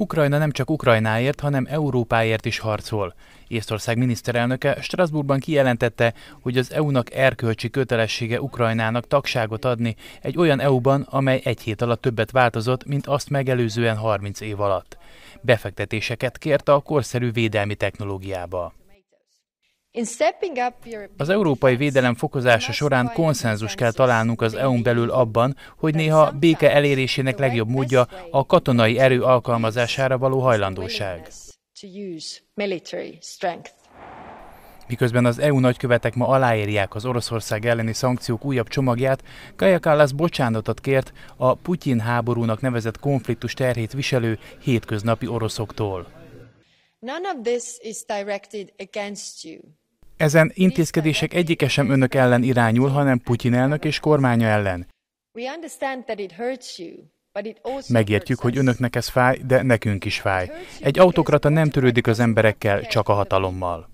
Ukrajna nem csak Ukrajnáért, hanem Európáért is harcol. Észtország miniszterelnöke Strasbourgban kijelentette, hogy az EU-nak erkölcsi kötelessége Ukrajnának tagságot adni egy olyan EU-ban, amely egy hét alatt többet változott, mint azt megelőzően 30 év alatt. Befektetéseket kérte a korszerű védelmi technológiába. Az európai védelem fokozása során konszenzus kell találnunk az EU-n belül abban, hogy néha béke elérésének legjobb módja a katonai erő alkalmazására való hajlandóság. Miközben az EU nagykövetek ma aláírják az Oroszország elleni szankciók újabb csomagját, Kaja Kallas bocsánatot kért a Putyin háborúnak nevezett konfliktus terhét viselő hétköznapi oroszoktól. None of this is directed against you. Ezen intézkedések egyike sem önök ellen irányul, hanem Putyin elnök és kormánya ellen. Megértjük, hogy önöknek ez fáj, de nekünk is fáj. Egy autokrata nem törődik az emberekkel, csak a hatalommal.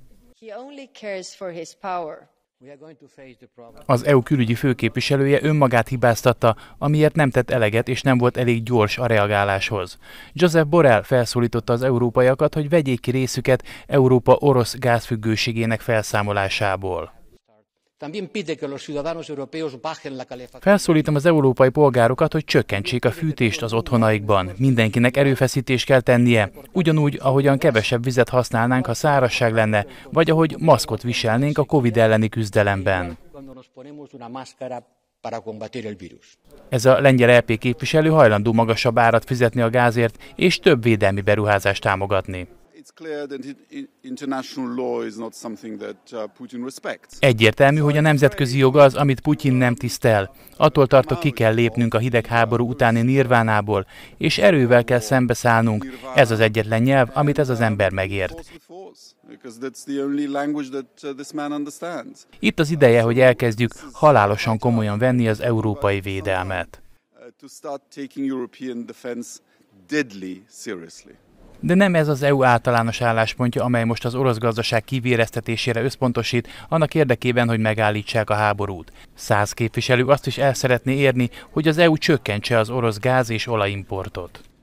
Az EU külügyi főképviselője önmagát hibáztatta, amiért nem tett eleget és nem volt elég gyors a reagáláshoz. Joseph Borrell felszólította az európaiakat, hogy vegyék ki részüket Európa orosz gázfüggőségének felszámolásából. Felszólítom az európai polgárokat, hogy csökkentsék a fűtést az otthonaikban. Mindenkinek erőfeszítést kell tennie, ugyanúgy, ahogyan kevesebb vizet használnánk, ha szárazság lenne, vagy ahogy maszkot viselnénk a COVID elleni küzdelemben. Ez a lengyel LP e képviselő hajlandó magasabb árat fizetni a gázért és több védelmi beruházást támogatni. Egyértelmű, hogy a nemzetközi jog az, amit Putyin nem tisztel. Attól tartok, ki kell lépnünk a hidegháború utáni nirvánából, és erővel kell szembeszállnunk. Ez az egyetlen nyelv, amit ez az ember megért. Uh, Itt az ideje, hogy elkezdjük halálosan komolyan venni az európai védelmet. Uh, de nem ez az EU általános álláspontja, amely most az orosz gazdaság kivéreztetésére összpontosít, annak érdekében, hogy megállítsák a háborút. Száz képviselő azt is el szeretné érni, hogy az EU csökkentse az orosz gáz és olajimportot.